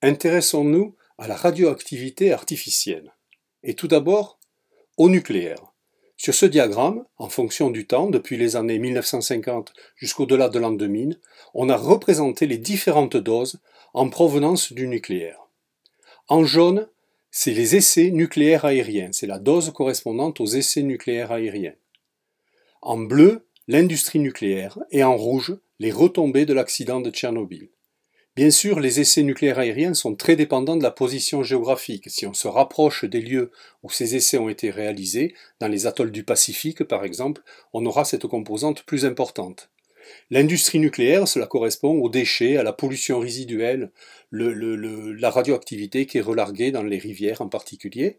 Intéressons-nous à la radioactivité artificielle. Et tout d'abord, au nucléaire. Sur ce diagramme, en fonction du temps, depuis les années 1950 jusqu'au-delà de l'an 2000, on a représenté les différentes doses en provenance du nucléaire. En jaune, c'est les essais nucléaires aériens, c'est la dose correspondante aux essais nucléaires aériens. En bleu, l'industrie nucléaire et en rouge, les retombées de l'accident de Tchernobyl. Bien sûr, les essais nucléaires aériens sont très dépendants de la position géographique. Si on se rapproche des lieux où ces essais ont été réalisés, dans les atolls du Pacifique par exemple, on aura cette composante plus importante. L'industrie nucléaire, cela correspond aux déchets, à la pollution résiduelle, le, la radioactivité qui est relarguée dans les rivières en particulier.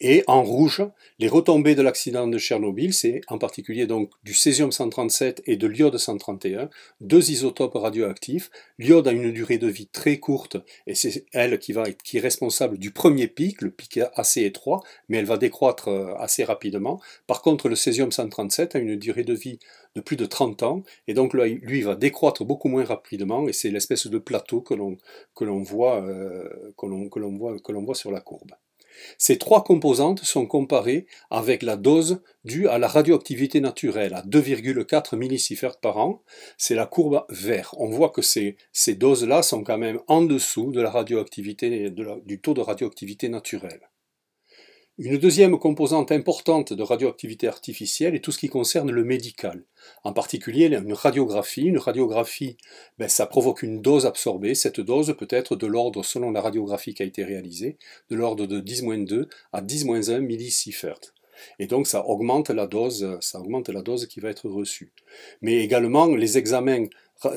Et en rouge, les retombées de l'accident de Tchernobyl, c'est en particulier donc du césium-137 et de l'iode 131, deux isotopes radioactifs. L'iode a une durée de vie très courte et c'est elle qui, va être, qui est responsable du premier pic, le pic assez étroit, mais elle va décroître euh, assez rapidement. Par contre, le césium-137 a une durée de vie de plus de 30 ans et donc donc lui, va décroître beaucoup moins rapidement, et c'est l'espèce de plateau que l'on euh, voit, que voit sur la courbe. Ces trois composantes sont comparées avec la dose due à la radioactivité naturelle, à 2,4 millisieverts par an. C'est la courbe verte. On voit que ces, doses-là sont quand même en dessous de la radioactivité, du taux de radioactivité naturelle. Une deuxième composante importante de radioactivité artificielle est tout ce qui concerne le médical. En particulier, une radiographie. Une radiographie, ben, ça provoque une dose absorbée. Cette dose peut être de l'ordre, selon la radiographie qui a été réalisée, de l'ordre de 10-2 à 10-1 millisievert. Et donc, ça augmente la dose, ça augmente la dose qui va être reçue. Mais également, les examens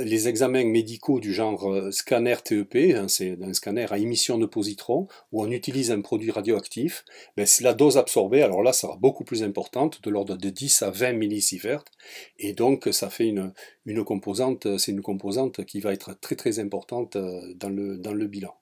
les examens médicaux du genre euh, scanner TEP, hein, c'est un scanner à émission de positrons, où on utilise un produit radioactif, la dose absorbée, alors là, sera beaucoup plus importante, de l'ordre de 10 à 20 millisieverts, et donc ça fait une, composante, c'est une composante qui va être très très importante euh, dans dans le bilan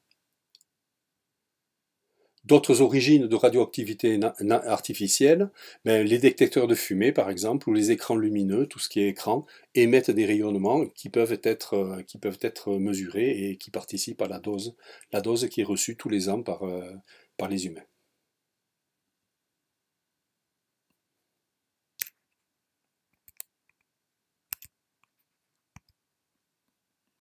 d'autres origines de radioactivité artificielle, les détecteurs de fumée par exemple, ou les écrans lumineux, tout ce qui est écran, émettent des rayonnements qui peuvent être, euh, qui peuvent être mesurés et qui participent à la dose, la dose qui est reçue tous les ans par, euh, par les humains.